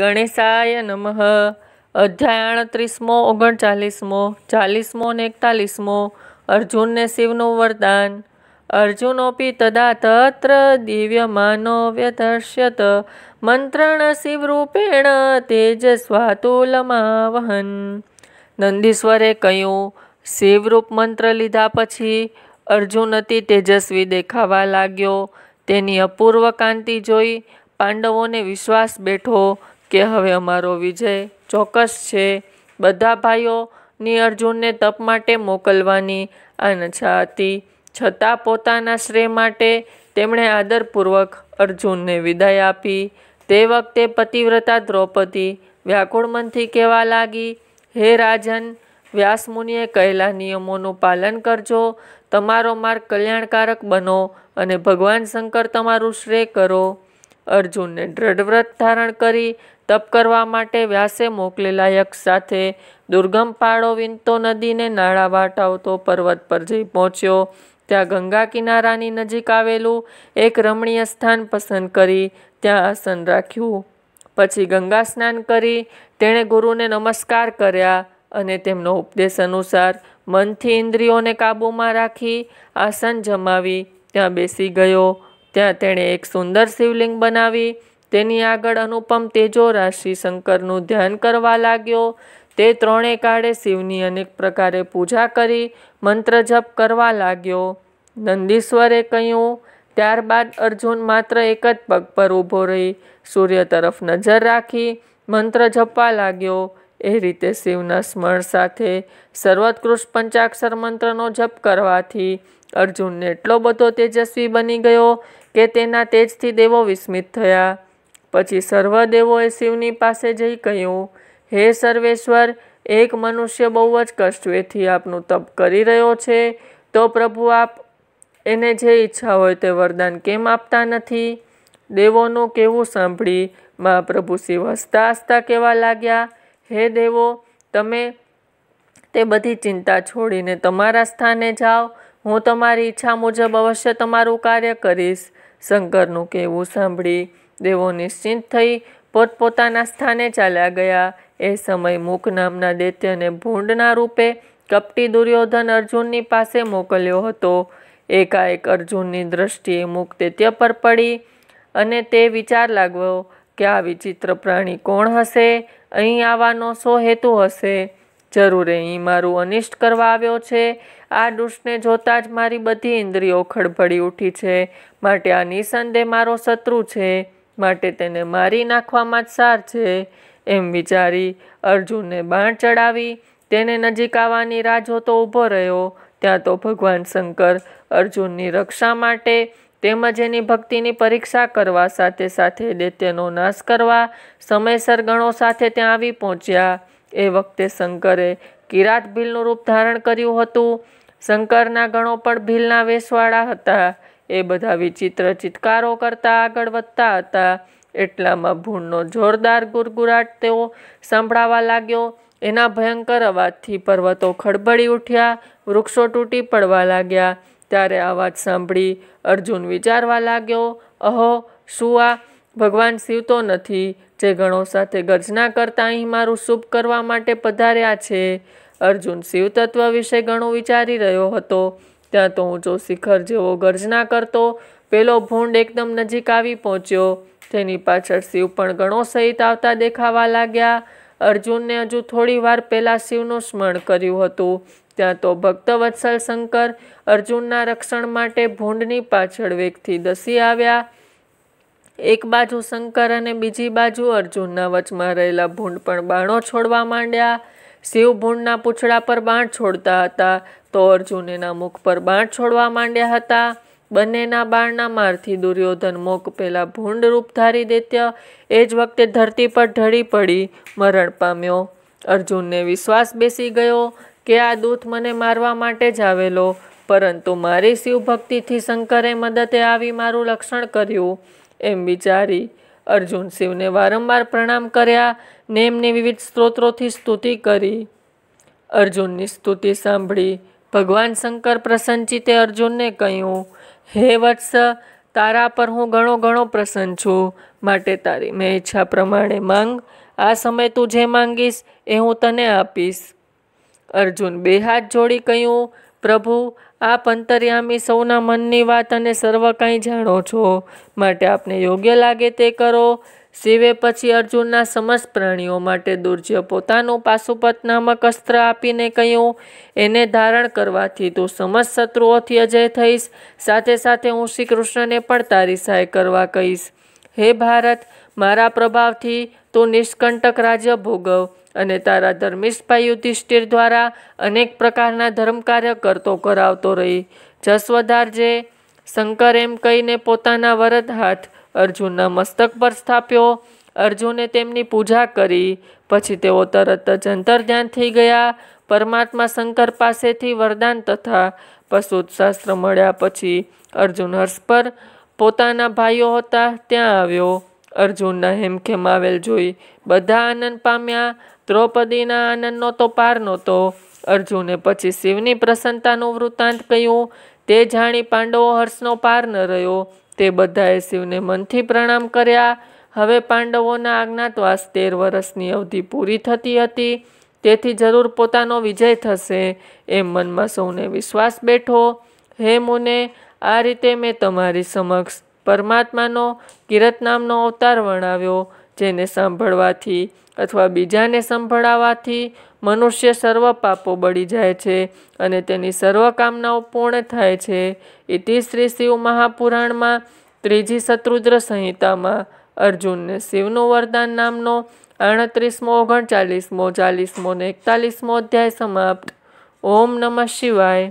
ગણેશાય નમઃ અધ્યાય અડત્રીસમો ઓગણચાલીસમો ચાલીસમો ને એકતાલીસમો અર્જુનને શિવનું વરદાન અર્જુનોપી તદા તત્ર દિવ્યમાનો વ્યદર્શ્યત મંત્રણ શિવરૂપેણ તેજસ્વાતુલમાવહન નંદીશ્વરે કહ્યું શિવરૂપ મંત્ર લીધા પછી અર્જુન અતિ તેજસ્વી દેખાવા લાગ્યો તેની અપૂર્વ કાંતિ જોઈ પાંડવોને વિશ્વાસ બેઠો કે હવે અમારો વિજય ચોક્કસ છે બધા ભાઈઓની અર્જુનને તપ માટે મોકલવાની અનછા હતી છતાં પોતાના શ્રેય માટે તેમણે આદરપૂર્વક અર્જુનને વિદાય આપી તે વખતે પતિવ્રતા દ્રૌપદી વ્યાકુળમનથી મનથી કહેવા લાગી હે રાજન વ્યાસમુનિએ કહેલા નિયમોનું પાલન કરજો તમારો માર્ગ કલ્યાણકારક બનો અને ભગવાન શંકર તમારું શ્રેય કરો અર્જુનને દ્રઢ ધારણ કરી તપ કરવા માટે વ્યાસે મોકલેલા યક્ષ સાથે દુર્ગમ પાળો વિંતો નદીને નાળા વાટાવતો પર્વત પર જઈ પહોંચ્યો ત્યાં ગંગા કિનારાની નજીક આવેલું એક રમણીય સ્થાન પસંદ કરી ત્યાં આસન રાખ્યું પછી ગંગા સ્નાન કરી તેણે ગુરુને નમસ્કાર કર્યા અને તેમનો ઉપદેશ અનુસાર મનથી ઇન્દ્રિયોને કાબૂમાં રાખી આસન જમાવી ત્યાં બેસી ગયો ત્યાં તેણે એક સુંદર શિવલિંગ બનાવી તેની આગળ અનુપમ તેજો રાશિ શંકરનું ધ્યાન કરવા લાગ્યો તે ત્રણે કાળે શિવની અનેક પ્રકારે પૂજા કરી મંત્ર જપ કરવા લાગ્યો નંદીશ્વરે કહ્યું ત્યારબાદ અર્જુન માત્ર એક જ પગ પર ઊભો રહી સૂર્ય તરફ નજર રાખી મંત્ર જપવા લાગ્યો એ રીતે શિવના સ્મરણ સાથે સર્વોત્કૃષ્ટ પંચાક્ષર મંત્રનો જપ કરવાથી અર્જુન એટલો બધો તેજસ્વી બની ગયો કે તેના તેજથી દેવો વિસ્મિત થયા પછી સર્વ દેવોએ શિવની પાસે જઈ કહ્યું હે સર્વેશ્વર એક મનુષ્ય બહુ જ કષ્ટવેથી આપનું તપ કરી રહ્યો છે તો પ્રભુ આપ એને જે ઈચ્છા હોય તે વરદાન કેમ આપતા નથી દેવોનું કેવું સાંભળી મહાપ્રભુ શિવ હસતા હસતા કહેવા લાગ્યા હે દેવો તમે તે બધી ચિંતા છોડીને તમારા સ્થાને જાઓ હું તમારી ઈચ્છા મુજબ અવશ્ય તમારું કાર્ય કરીશ શંકરનું કહેવું સાંભળી દેવો નિશ્ચિંત થઈ પોતપોતાના સ્થાને ચાલ્યા ગયા એ સમય મૂક નામના દૈત્યને ભૂંડના રૂપે કપટી દુર્યોધન અર્જુનની પાસે મોકલ્યો હતો એકાએક અર્જુનની દ્રષ્ટિએ મૂક દૈત્ય પર પડી અને તે વિચાર લાગ્યો કે આ વિચિત્ર પ્રાણી કોણ હશે અહીં આવવાનો શો હેતુ હશે જરૂર એ મારું અનિષ્ટ કરવા આવ્યો છે આ દુષ્ટને જોતાં જ મારી બધી ઇન્દ્રિયો ખડભડી ઉઠી છે માટે આ નિસંદેહ મારો શત્રુ છે માટે તેને મારી નાખવામાં જ સાર છે એમ વિચારી અર્જુનને બાણ ચડાવી તેને નજીક આવવાની રાહ જોતો ઊભો રહ્યો ત્યાં તો ભગવાન શંકર અર્જુનની રક્ષા માટે તેમજ એની ભક્તિની પરીક્ષા કરવા સાથે સાથે દૈત્યનો નાશ કરવા સમયસર ગણો સાથે ત્યાં આવી પહોંચ્યા એ વખતે શંકરે કિરાટ ભીલનું રૂપ ધારણ કર્યું હતું શંકરના ગણો પણ ભીલના વેશવાળા હતા એ બધા વિચિત્ર ચિત્કારો કરતા આગળ વધતા હતા એટલામાં ભૂણનો જોરદાર ગુરગુરાટ તેઓ સંભળાવા લાગ્યો એના ભયંકર અવાજથી પર્વતો ખડબડી ઉઠ્યા વૃક્ષો તૂટી પડવા લાગ્યા ત્યારે અવાજ સાંભળી અર્જુન વિચારવા લાગ્યો અહો શું આ ભગવાન શિવ તો નથી જે ગણો સાથે ગર્જના કરતા અહીં મારું શુભ કરવા માટે પધાર્યા છે અર્જુન શિવ તત્વ વિશે ઘણો વિચારી રહ્યો હતો ત્યાં તો ઊંચો શિખર જેવો ગર્જના કરતો પેલો ભૂંડ એકદમ નજીક આવી પહોંચ્યો તેની પાછળ શિવ પણ ઘણો સહિત આવતા દેખાવા લાગ્યા અર્જુનને હજુ થોડી વાર પહેલાં શિવનું સ્મરણ કર્યું હતું ત્યાં તો ભક્ત ભક્તવત્સલ શંકર અર્જુનના રક્ષણ માટે ભૂંડની પાછળ વેગથી દસી આવ્યા એક બાજુ શંકર અને બીજી બાજુ અર્જુનના વચમાં રહેલા ભૂંડ પણ બાણો છોડવા માંડ્યા શિવ ભૂંડના પૂછડા પર બાણ છોડતા હતા તો અર્જુન એના મુખ પર બાણ છોડવા માંડ્યા હતા બંનેના બાણના મારથી દુર્યોધન મોક પહેલા ભૂંડ રૂપ ધારી દેત્ય એ જ વખતે ધરતી પર ઢળી પડી મરણ પામ્યો અર્જુનને વિશ્વાસ બેસી ગયો કે આ દૂત મને મારવા માટે જ આવેલો પરંતુ મારી શિવ ભક્તિથી શંકરે મદદે આવી મારું લક્ષણ કર્યું એમ વિચારી અર્જુન શિવને વારંવાર પ્રણામ કર્યા ને એમને વિવિધ સ્ત્રોત્રોથી સ્તુતિ કરી અર્જુનની સ્તુતિ સાંભળી ભગવાન શંકર પ્રસન્નચિતે અર્જુનને કહ્યું હે વત્સ તારા પર હું ઘણો ઘણો પ્રસન્ન છું માટે તારી મેં ઈચ્છા પ્રમાણે માંગ આ સમય તું જે માંગીશ એ હું તને આપીશ અર્જુન બે હાથ જોડી કહ્યું પ્રભુ આપ અંતર્યામી સૌના મનની વાત અને સર્વ કાંઈ જાણો છો માટે આપને યોગ્ય લાગે તે કરો શિવે પછી અર્જુનના સમસ્ત પ્રાણીઓ માટે દુર્જ્ય પોતાનું પાશુપત નામક અસ્ત્ર આપીને કહ્યું એને ધારણ કરવાથી તું સમસ્ત શત્રુઓથી અજય થઈશ સાથે સાથે હું શ્રી કૃષ્ણને પણ તારી સહાય કરવા કહીશ હે ભારત મારા પ્રભાવથી તું નિષ્કંટક રાજ્ય ભોગવ અને તારા ધર્મિષ્ઠભાઈ યુધિષ્ઠિર દ્વારા અનેક પ્રકારના ધર્મકાર્ય કરતો કરાવતો રહી જસવધાર શંકર એમ કહીને પોતાના વરદ હાથ અર્જુનના મસ્તક પર સ્થાપ્યો અર્જુને તેમની પૂજા કરી પછી તેઓ તરત જ અંતર ધ્યાન થઈ ગયા પરમાત્મા શંકર પાસેથી વરદાન તથા પશુત શાસ્ત્ર મળ્યા પછી અર્જુન હર્ષ પર પોતાના ભાઈઓ હતા ત્યાં આવ્યો અર્જુનના હેમખેમ આવેલ જોઈ બધા આનંદ પામ્યા દ્રૌપદીના આનંદનો તો પાર નહોતો અર્જુને પછી શિવની પ્રસન્નતાનું વૃત્તાંત કહ્યું તે જાણી પાંડવો હર્ષનો પાર ન રહ્યો તે બધાએ શિવને મનથી પ્રણામ કર્યા હવે પાંડવોના આજ્ઞાતવાસ તેર વર્ષની અવધિ પૂરી થતી હતી તેથી જરૂર પોતાનો વિજય થશે એમ મનમાં સૌને વિશ્વાસ બેઠો હે મુને આ રીતે મેં તમારી સમક્ષ પરમાત્માનો કિરત નામનો અવતાર વર્ણવ્યો જેને સાંભળવાથી અથવા બીજાને સંભળાવવાથી મનુષ્ય સર્વ પાપો બળી જાય છે અને તેની સર્વ કામનાઓ પૂર્ણ થાય છે ઇતિ શ્રી શિવ મહાપુરાણમાં ત્રીજી શત્રુદ્ર સંહિતામાં અર્જુનને શિવનું વરદાન નામનો આણત્રીસમો ઓગણચાલીસમો ચાલીસમો ને એકતાલીસમો અધ્યાય સમાપ્ત ઓમ નમઃ શિવાય